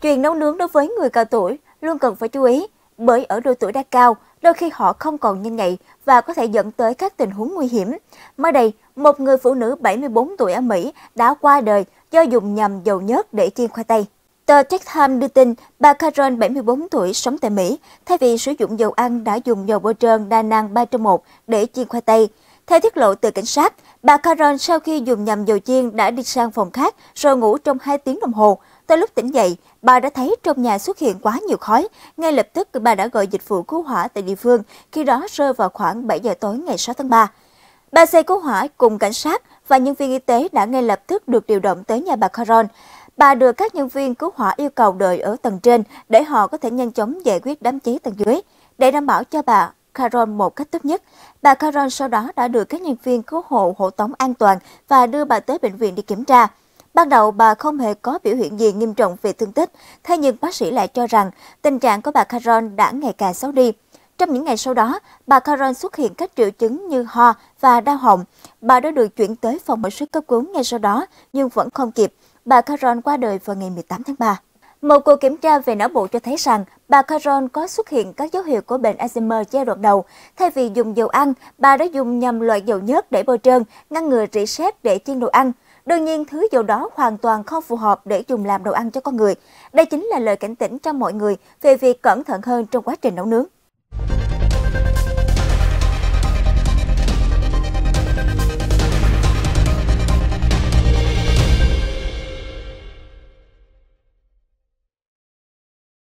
Chuyện nấu nướng đối với người cao tuổi luôn cần phải chú ý, bởi ở độ tuổi đã cao, đôi khi họ không còn nhanh nhạy và có thể dẫn tới các tình huống nguy hiểm. Mới đây, một người phụ nữ 74 tuổi ở Mỹ đã qua đời do dùng nhầm dầu nhớt để chiên khoai tây. Tờ Tech Time đưa tin bà Karen, 74 tuổi, sống tại Mỹ. Thay vì sử dụng dầu ăn, đã dùng dầu bôi trơn đa năng 301 để chiên khoai tây. Theo tiết lộ từ cảnh sát, bà Karen sau khi dùng nhầm dầu chiên đã đi sang phòng khác rồi ngủ trong 2 tiếng đồng hồ. Tới lúc tỉnh dậy, bà đã thấy trong nhà xuất hiện quá nhiều khói. Ngay lập tức, bà đã gọi dịch vụ cứu hỏa tại địa phương, khi đó rơi vào khoảng 7 giờ tối ngày 6 tháng 3. Ba xe cứu hỏa cùng cảnh sát và nhân viên y tế đã ngay lập tức được điều động tới nhà bà Caron. Bà được các nhân viên cứu hỏa yêu cầu đợi ở tầng trên để họ có thể nhanh chóng giải quyết đám cháy tầng dưới để đảm bảo cho bà Carol một cách tốt nhất. Bà Carol sau đó đã được các nhân viên cứu hộ hộ tống an toàn và đưa bà tới bệnh viện để kiểm tra. Ban đầu bà không hề có biểu hiện gì nghiêm trọng về thương tích, thế nhưng bác sĩ lại cho rằng tình trạng của bà Carol đã ngày càng xấu đi. Trong những ngày sau đó, bà Carol xuất hiện các triệu chứng như ho và đau họng. Bà đã được chuyển tới phòng bệnh sức cấp cứu ngay sau đó nhưng vẫn không kịp. Bà Carol qua đời vào ngày 18 tháng 3. Một cuộc kiểm tra về não bộ cho thấy rằng bà Caron có xuất hiện các dấu hiệu của bệnh Alzheimer giai đoạn đầu. Thay vì dùng dầu ăn, bà đã dùng nhầm loại dầu nhớt để bôi trơn, ngăn ngừa rỉ sét để chiên đồ ăn. Đương nhiên, thứ dầu đó hoàn toàn không phù hợp để dùng làm đồ ăn cho con người. Đây chính là lời cảnh tỉnh cho mọi người về việc cẩn thận hơn trong quá trình nấu nướng.